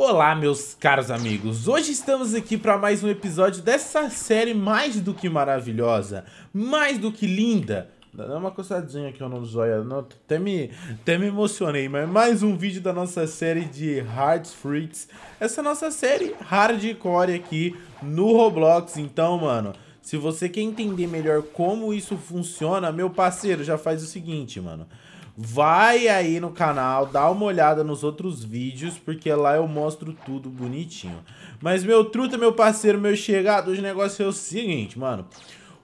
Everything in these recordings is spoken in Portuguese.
Olá, meus caros amigos. Hoje estamos aqui para mais um episódio dessa série mais do que maravilhosa, mais do que linda. Dá uma coçadinha aqui no zóio, não, até me, até me emocionei, mas mais um vídeo da nossa série de Hard Freaks. Essa nossa série hardcore aqui no Roblox, então, mano... Se você quer entender melhor como isso funciona, meu parceiro, já faz o seguinte, mano. Vai aí no canal, dá uma olhada nos outros vídeos, porque lá eu mostro tudo bonitinho. Mas meu truta, meu parceiro, meu chegado, hoje o negócio é o seguinte, mano.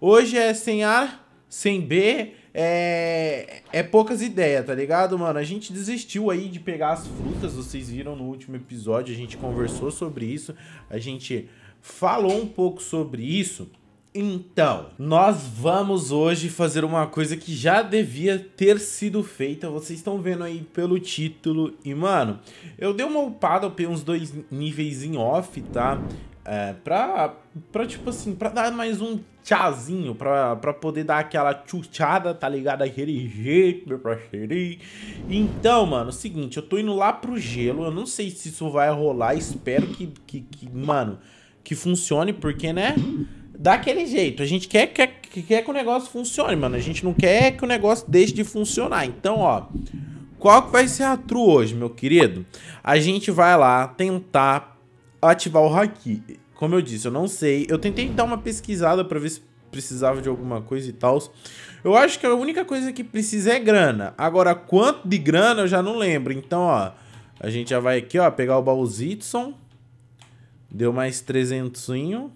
Hoje é sem A, sem B, é, é poucas ideias, tá ligado, mano? A gente desistiu aí de pegar as frutas, vocês viram no último episódio, a gente conversou sobre isso, a gente falou um pouco sobre isso. Então, nós vamos hoje fazer uma coisa que já devia ter sido feita. Vocês estão vendo aí pelo título. E, mano, eu dei uma upada, upei uns dois níveis em off, tá? É, pra, pra, tipo assim, pra dar mais um tchazinho, pra, pra poder dar aquela tchutchada, tá ligado? Aquele jeito, meu parceiro. Então, mano, é seguinte, eu tô indo lá pro gelo. Eu não sei se isso vai rolar, espero que, que, que mano, que funcione, porque, né daquele jeito. A gente quer, quer, quer que o negócio funcione, mano. A gente não quer que o negócio deixe de funcionar. Então, ó, qual que vai ser a true hoje, meu querido? A gente vai lá tentar ativar o haki. Como eu disse, eu não sei. Eu tentei dar uma pesquisada para ver se precisava de alguma coisa e tal. Eu acho que a única coisa que precisa é grana. Agora, quanto de grana eu já não lembro. Então, ó, a gente já vai aqui, ó, pegar o baúzitson. Deu mais trezentozinho.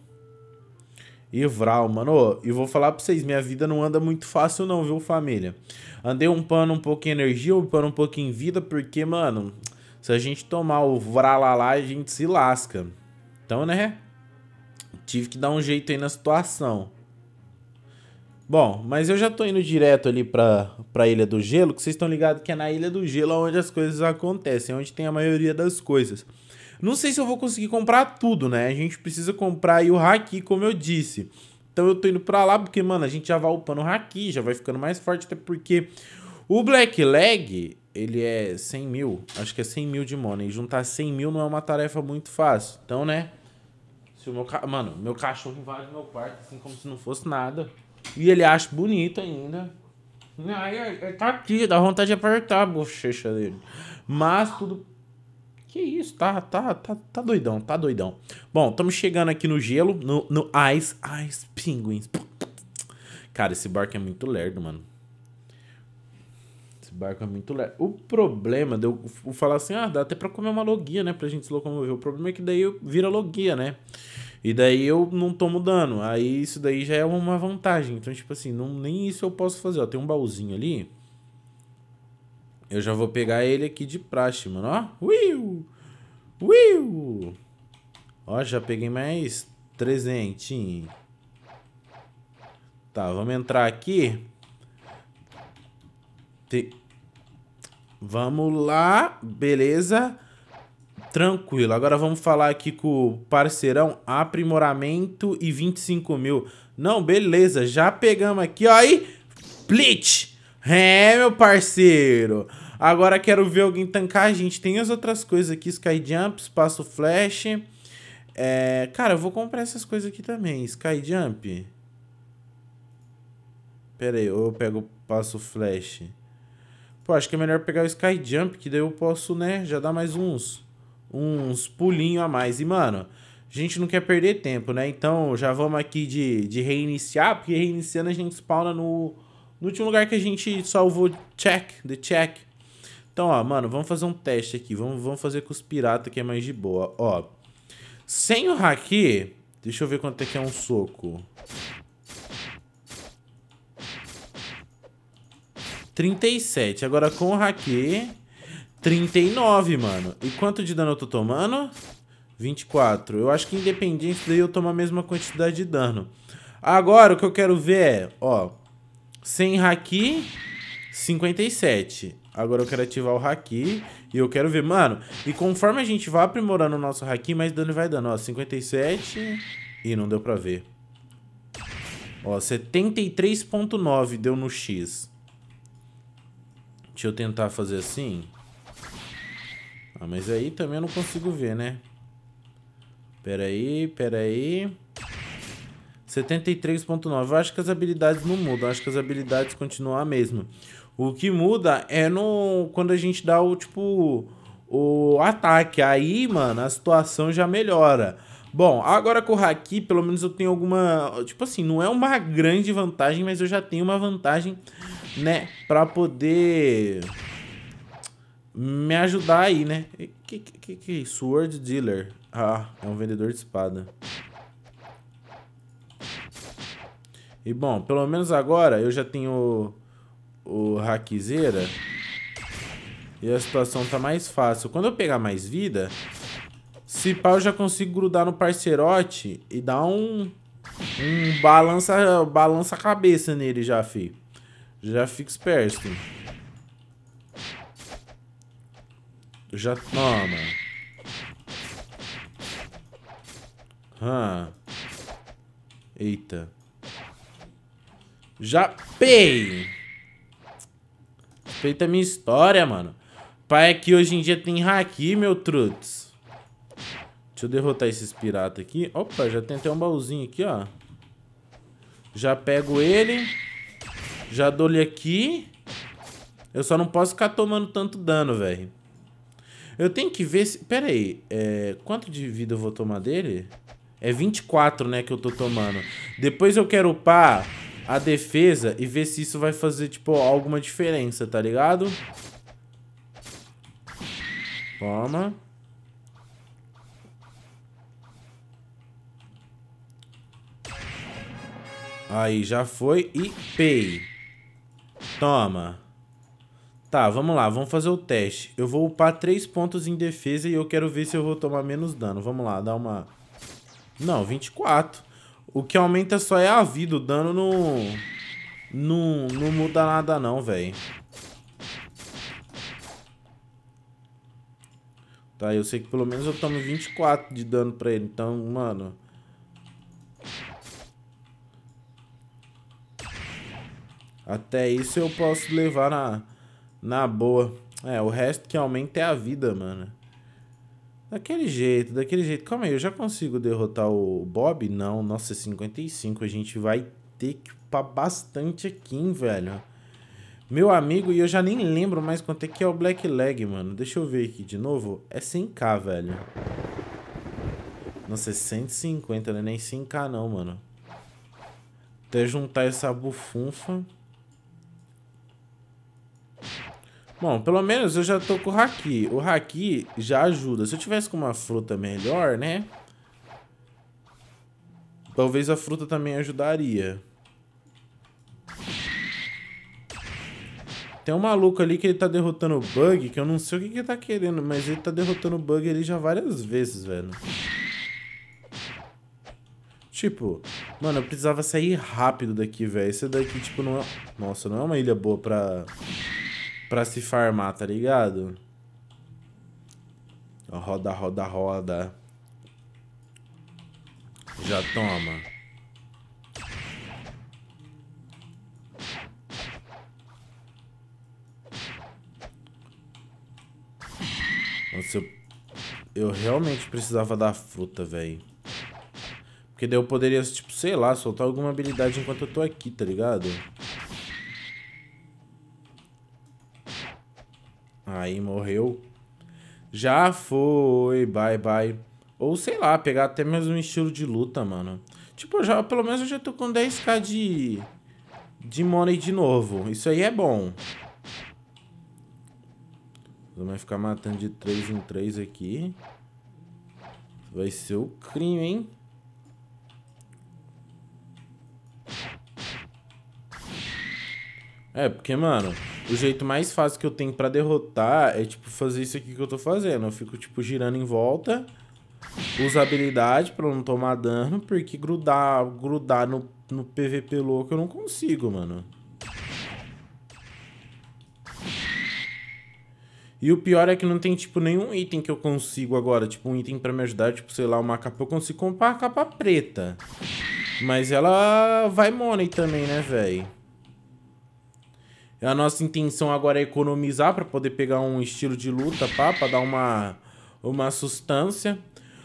Evral, mano, e vou falar pra vocês, minha vida não anda muito fácil não, viu, família? Andei um pano um pouco em energia, um pano um pouco em vida, porque, mano, se a gente tomar o vralalá, a gente se lasca. Então, né, tive que dar um jeito aí na situação. Bom, mas eu já tô indo direto ali pra, pra Ilha do Gelo, que vocês estão ligados que é na Ilha do Gelo onde as coisas acontecem, onde tem a maioria das coisas. Não sei se eu vou conseguir comprar tudo, né? A gente precisa comprar aí o Haki, como eu disse. Então eu tô indo pra lá porque, mano, a gente já vai upando o Haki, já vai ficando mais forte, até porque o Black Leg, ele é 100 mil, acho que é 100 mil de money. Juntar 100 mil não é uma tarefa muito fácil. Então, né? Se o meu ca... Mano, meu cachorro invade meu quarto, assim como se não fosse nada. E ele acha bonito ainda. Aí, tá aqui, dá vontade de apertar a bochecha dele. Mas tudo que isso, tá, tá, tá, tá doidão, tá doidão. Bom, estamos chegando aqui no gelo, no, no Ice, Ice Penguins. Cara, esse barco é muito lerdo, mano. Esse barco é muito lerdo. O problema de eu falar assim, ah, dá até pra comer uma logia, né, pra gente se locomover. O problema é que daí eu vira logia, né? E daí eu não tomo dano. Aí isso daí já é uma vantagem. Então, tipo assim, não, nem isso eu posso fazer. Ó, tem um baúzinho ali. Eu já vou pegar ele aqui de praxe, mano. Ó. Will! Will! Ó, já peguei mais 300. Tá, vamos entrar aqui. Te... Vamos lá, beleza. Tranquilo. Agora vamos falar aqui com o parceirão aprimoramento e 25 mil. Não, beleza. Já pegamos aqui, ó. Aí, Blitz! É, meu parceiro. Agora quero ver alguém tancar a gente. Tem as outras coisas aqui, Sky Jump, Espaço Flash. É, cara, eu vou comprar essas coisas aqui também. Sky Jump. Pera aí, ou eu pego o Passo Flash. Pô, acho que é melhor pegar o Sky Jump, que daí eu posso, né, já dar mais uns... Uns pulinhos a mais. E, mano, a gente não quer perder tempo, né? Então, já vamos aqui de, de reiniciar, porque reiniciando a gente spawna no no último lugar que a gente salvou, check, the check. Então, ó, mano, vamos fazer um teste aqui. Vamos, vamos fazer com os piratas que é mais de boa. Ó, sem o haki, deixa eu ver quanto é que é um soco. 37. Agora com o haki, 39, mano. E quanto de dano eu tô tomando? 24. Eu acho que independente daí eu tomo a mesma quantidade de dano. Agora o que eu quero ver é, ó, sem haki, 57. Agora eu quero ativar o haki e eu quero ver, mano. E conforme a gente vai aprimorando o nosso haki, mais dano vai dando. Ó, 57. e não deu pra ver. Ó, 73.9 deu no X. Deixa eu tentar fazer assim. Ah, mas aí também eu não consigo ver, né? Pera aí, pera aí. 73.9. Eu acho que as habilidades não mudam, acho que as habilidades continuam a mesma. O que muda é no quando a gente dá o tipo o ataque. Aí, mano, a situação já melhora. Bom, agora com o Haki, pelo menos eu tenho alguma, tipo assim, não é uma grande vantagem, mas eu já tenho uma vantagem, né, para poder me ajudar aí, né? Que que que, que Sword dealer. Ah, é um vendedor de espada. E bom, pelo menos agora eu já tenho o, o E a situação tá mais fácil. Quando eu pegar mais vida, se pá eu já consigo grudar no parceirote e dar um, um balança, balança a cabeça nele já, fi. Já fico esperto. Já toma. Hum. Eita. Já pei. Respeita a minha história, mano. Pai aqui é hoje em dia tem haki, meu truts. Deixa eu derrotar esses piratas aqui. Opa, já tem até um baúzinho aqui, ó. Já pego ele. Já dou ele aqui. Eu só não posso ficar tomando tanto dano, velho. Eu tenho que ver se... Pera aí. É... Quanto de vida eu vou tomar dele? É 24, né, que eu tô tomando. Depois eu quero upar a defesa e ver se isso vai fazer, tipo, alguma diferença, tá ligado? Toma. Aí, já foi. E pay. Toma. Tá, vamos lá. Vamos fazer o teste. Eu vou upar 3 pontos em defesa e eu quero ver se eu vou tomar menos dano. Vamos lá, dá uma... Não, 24. O que aumenta só é a vida, o dano não... Não, não muda nada não, velho. Tá, eu sei que pelo menos eu tomo 24 de dano pra ele, então, mano... Até isso eu posso levar na, na boa. É, o resto que aumenta é a vida, mano. Daquele jeito, daquele jeito. Calma aí, eu já consigo derrotar o Bob? Não, nossa, 55. É a gente vai ter que upar bastante aqui, hein, velho. Meu amigo, e eu já nem lembro mais quanto é que é o Black Leg, mano. Deixa eu ver aqui de novo. É 100k, velho. Nossa, é 150, não é nem 100k não, mano. Até juntar essa bufunfa... Bom, pelo menos eu já tô com o Haki. O Haki já ajuda. Se eu tivesse com uma fruta melhor, né? Talvez a fruta também ajudaria. Tem um maluco ali que ele tá derrotando o bug, que eu não sei o que, que ele tá querendo, mas ele tá derrotando o bug ali já várias vezes, velho. Tipo, mano, eu precisava sair rápido daqui, velho. Esse daqui, tipo, não é... Nossa, não é uma ilha boa pra pra se farmar, tá ligado? Roda, roda, roda. Já toma. Nossa, eu, eu realmente precisava da fruta, velho. Porque daí eu poderia, tipo, sei lá, soltar alguma habilidade enquanto eu tô aqui, tá ligado? Aí morreu. Já foi, bye bye. Ou sei lá, pegar até mesmo um estilo de luta, mano. Tipo, já, pelo menos eu já tô com 10k de, de money de novo. Isso aí é bom. Vamos ficar matando de 3 em 3 aqui. Vai ser o crime, hein? É, porque, mano... O jeito mais fácil que eu tenho para derrotar é, tipo, fazer isso aqui que eu tô fazendo. Eu fico, tipo, girando em volta. Uso habilidade pra não tomar dano, porque grudar, grudar no, no PVP louco eu não consigo, mano. E o pior é que não tem, tipo, nenhum item que eu consigo agora. Tipo, um item pra me ajudar, tipo, sei lá, uma capa. Eu consigo comprar a capa preta. Mas ela vai money também, né, velho? A nossa intenção agora é economizar para poder pegar um estilo de luta, pá, pra dar uma, uma sustância.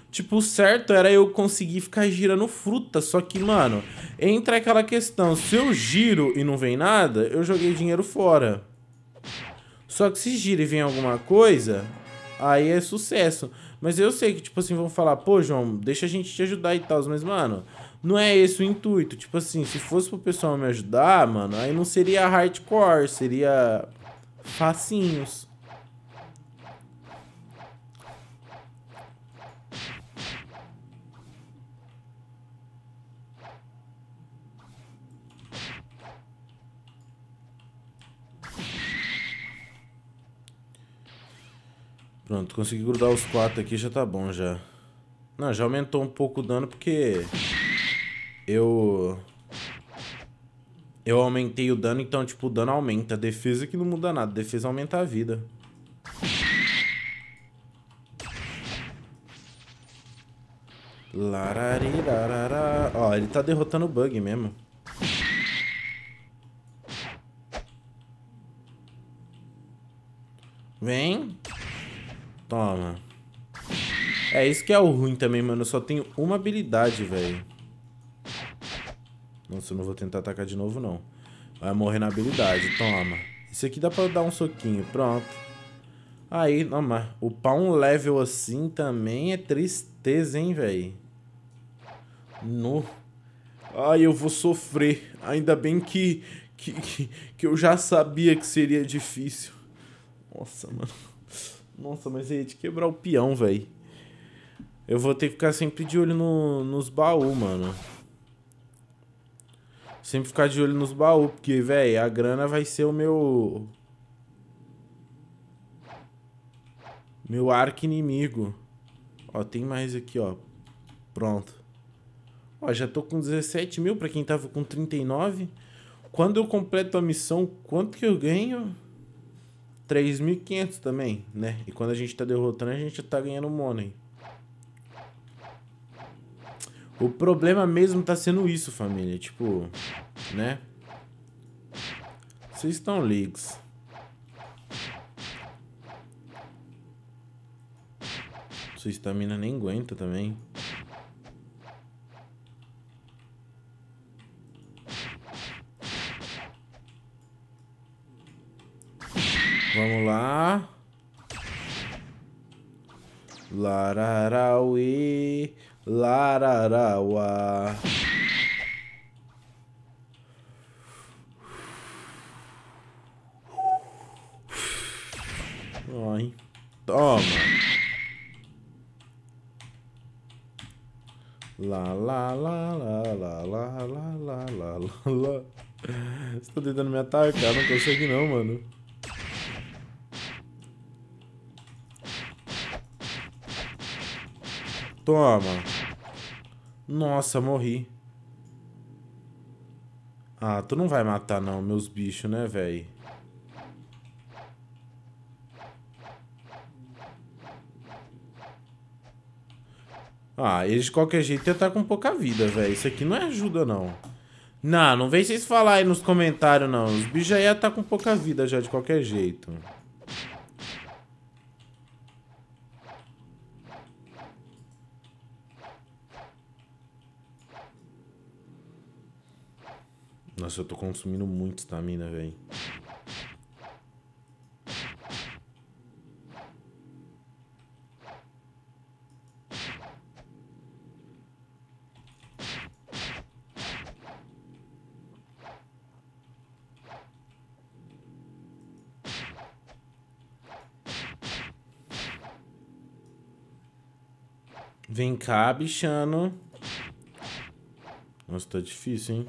Tipo, o certo era eu conseguir ficar girando fruta, só que, mano, entra aquela questão, se eu giro e não vem nada, eu joguei dinheiro fora. Só que se gira e vem alguma coisa, aí é sucesso. Mas eu sei que, tipo assim, vão falar, pô, João, deixa a gente te ajudar e tal, mas, mano, não é esse o intuito. Tipo assim, se fosse pro pessoal me ajudar, mano, aí não seria hardcore, seria facinhos. Pronto, consegui grudar os quatro aqui, já tá bom já. Não, já aumentou um pouco o dano porque eu. Eu aumentei o dano, então, tipo, o dano aumenta. defesa que não muda nada. defesa aumenta a vida. Lararirarara. Ó, ele tá derrotando o bug mesmo. Vem. Toma. É, isso que é o ruim também, mano. Eu só tenho uma habilidade, velho. Nossa, eu não vou tentar atacar de novo, não. Vai morrer na habilidade. Toma. Isso aqui dá pra dar um soquinho. Pronto. Aí, não, mas upar um level assim também é tristeza, hein, velho? No. Ai, eu vou sofrer. Ainda bem que, que, que, que eu já sabia que seria difícil. Nossa, mano. Nossa, mas aí é de quebrar o peão, velho. Eu vou ter que ficar sempre de olho no, nos baús, mano. Sempre ficar de olho nos baús, porque, velho, a grana vai ser o meu... Meu arco inimigo. Ó, tem mais aqui, ó. Pronto. Ó, já tô com 17 mil pra quem tava com 39. Quando eu completo a missão, quanto que eu ganho? 3.500 também, né? E quando a gente tá derrotando, a gente tá ganhando money. O problema mesmo tá sendo isso, família. Tipo, né? Vocês estão ligados. Sua estamina nem aguenta também. Vamos lá. Lararauê. Lararauá. Ó, hein? Toma. Lá, lá, lá, lá, lá, lá, lá, lá, lá, lá. Você tá tentando me atacar? Não consegui não, mano. Toma. Nossa, morri. Ah, tu não vai matar não, meus bichos, né, velho? Ah, eles de qualquer jeito iam estar tá com pouca vida, velho. Isso aqui não é ajuda, não. Não, não vem vocês falar aí nos comentários, não. Os bichos já iam estar tá com pouca vida já, de qualquer jeito. Nossa, eu tô consumindo muito estamina, velho. Vem cá, bichano. Nossa, tá difícil, hein?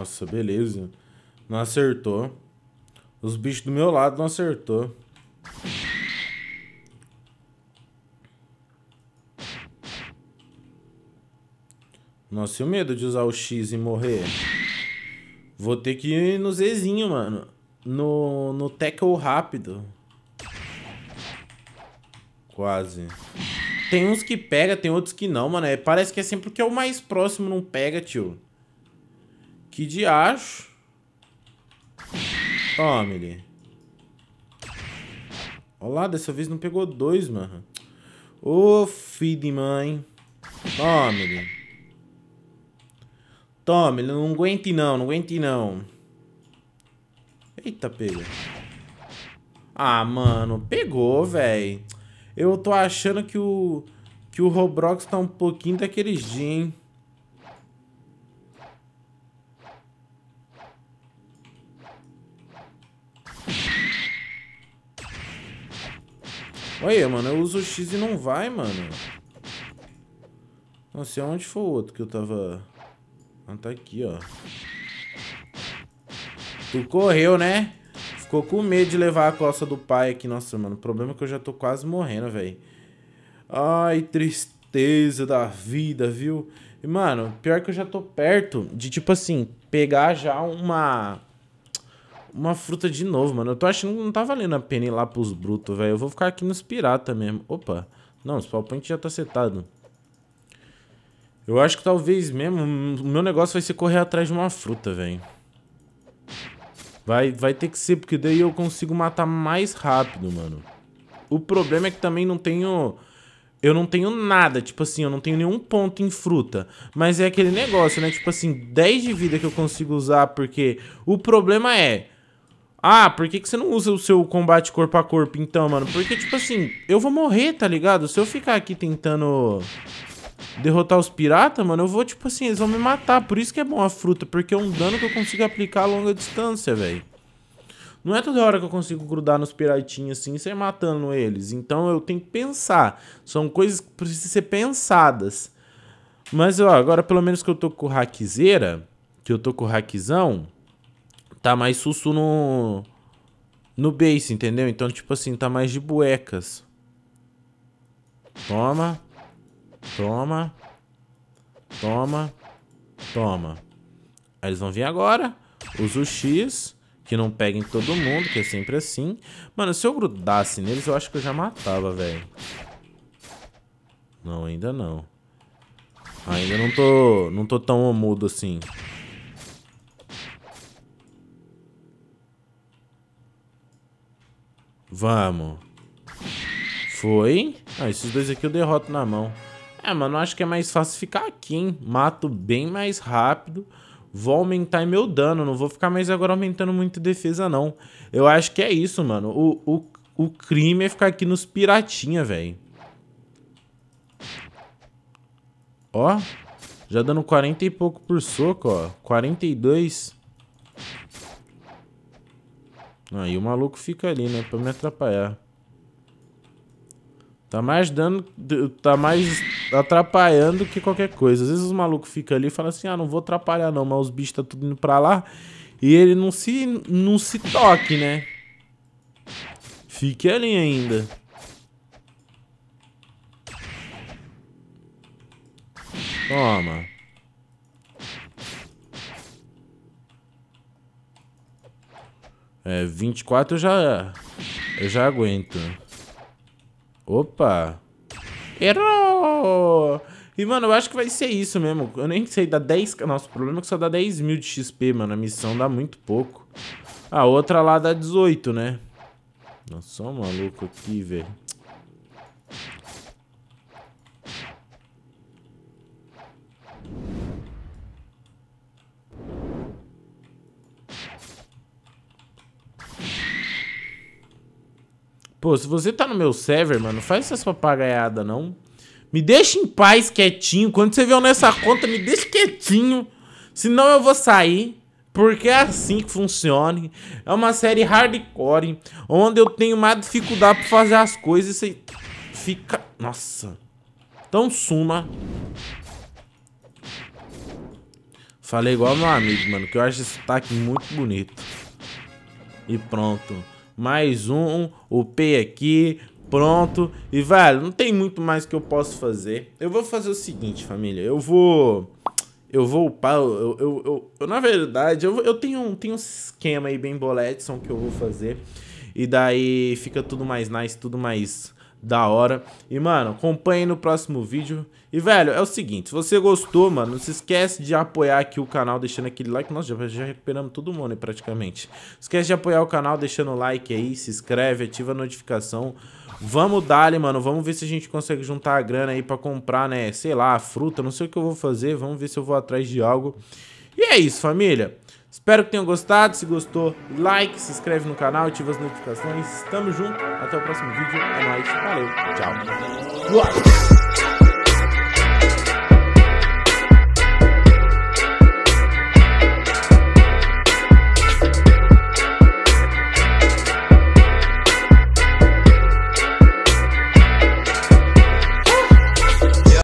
Nossa, beleza. Não acertou. Os bichos do meu lado não acertou. Nossa, e o medo de usar o X e morrer? Vou ter que ir no Zzinho, mano. No, no tackle rápido. Quase. Tem uns que pega, tem outros que não, mano. É, parece que é sempre o que é o mais próximo não pega, tio. Que acho? Tome ele. Olá, dessa vez não pegou dois, mano. Ô, filho de mãe. Tome ele. Tome, ele não aguente não, não aguente não. Eita, pega. Ah, mano, pegou, velho. Eu tô achando que o que o Roblox tá um pouquinho daqueles dias, hein. Olha, mano, eu uso o X e não vai, mano. Nossa, sei onde foi o outro que eu tava... Ah, tá aqui, ó. Tu correu, né? Ficou com medo de levar a costa do pai aqui. Nossa, mano, o problema é que eu já tô quase morrendo, velho. Ai, tristeza da vida, viu? E, mano, pior que eu já tô perto de, tipo assim, pegar já uma uma fruta de novo, mano. Eu tô achando que não tá valendo a pena ir lá pros brutos, velho. Eu vou ficar aqui nos pirata mesmo. Opa. Não, o spawn já tá setado. Eu acho que talvez mesmo... O meu negócio vai ser correr atrás de uma fruta, velho. Vai, vai ter que ser, porque daí eu consigo matar mais rápido, mano. O problema é que também não tenho... Eu não tenho nada, tipo assim, eu não tenho nenhum ponto em fruta. Mas é aquele negócio, né? Tipo assim, 10 de vida que eu consigo usar, porque o problema é... Ah, por que, que você não usa o seu combate corpo a corpo então, mano? Porque, tipo assim, eu vou morrer, tá ligado? Se eu ficar aqui tentando derrotar os piratas, mano, eu vou, tipo assim, eles vão me matar. Por isso que é bom a fruta, porque é um dano que eu consigo aplicar a longa distância, velho. Não é toda hora que eu consigo grudar nos piratinhos assim e sair matando eles. Então eu tenho que pensar. São coisas que precisam ser pensadas. Mas, ó, agora pelo menos que eu tô com o hackzeira, que eu tô com o hackzão tá mais susto no, no base, entendeu? Então, tipo assim, tá mais de buecas. Toma. Toma. Toma. Toma. Aí eles vão vir agora. Usa o X, que não pega em todo mundo, que é sempre assim. Mano, se eu grudasse neles, eu acho que eu já matava, velho. Não, ainda não. Ainda não tô, não tô tão mudo assim. Vamos. Foi. Ah, esses dois aqui eu derroto na mão. É, mano, acho que é mais fácil ficar aqui, hein? Mato bem mais rápido. Vou aumentar meu dano. Não vou ficar mais agora aumentando muito defesa, não. Eu acho que é isso, mano. O, o, o crime é ficar aqui nos piratinha, velho. Ó. Já dando 40 e pouco por soco, ó. 42. Aí o maluco fica ali, né? Pra me atrapalhar. Tá mais dando. Tá mais atrapalhando que qualquer coisa. Às vezes os malucos ficam ali e falam assim: ah, não vou atrapalhar não, mas os bichos tá tudo indo pra lá. E ele não se, não se toque, né? Fique ali ainda. Toma. É, 24 eu já... Eu já aguento. Opa! Errou! E, mano, eu acho que vai ser isso mesmo. Eu nem sei, dá 10... Nossa, o problema é que só dá 10 mil de XP, mano. A missão dá muito pouco. A ah, outra lá dá 18, né? Nossa, só um maluco aqui, velho. Pô, se você tá no meu server, mano, faz essas papagaiadas, não. Me deixa em paz, quietinho. Quando você vier nessa conta, me deixa quietinho. Senão eu vou sair. Porque é assim que funciona. É uma série hardcore, onde eu tenho mais dificuldade pra fazer as coisas e você fica... Nossa. Então suma. Falei igual meu amigo, mano, que eu acho esse sotaque muito bonito. E pronto mais um, o P aqui, pronto. E, velho, não tem muito mais que eu posso fazer. Eu vou fazer o seguinte, família, eu vou... Eu vou upar, eu, eu, eu, eu na verdade, eu, eu tenho, um, tenho um esquema aí bem boletson que eu vou fazer. E daí fica tudo mais nice, tudo mais da hora. E, mano, acompanhe no próximo vídeo. E, velho, é o seguinte, se você gostou, mano, não se esquece de apoiar aqui o canal deixando aquele like. Nossa, já, já recuperamos todo mundo aí praticamente. Não esquece de apoiar o canal deixando o like aí, se inscreve, ativa a notificação. Vamos dar, mano, vamos ver se a gente consegue juntar a grana aí pra comprar, né, sei lá, fruta, não sei o que eu vou fazer. Vamos ver se eu vou atrás de algo. E é isso, família. Espero que tenham gostado. Se gostou, like, se inscreve no canal, ativa as notificações. Tamo junto. Até o próximo vídeo. É nóis. Valeu. Tchau.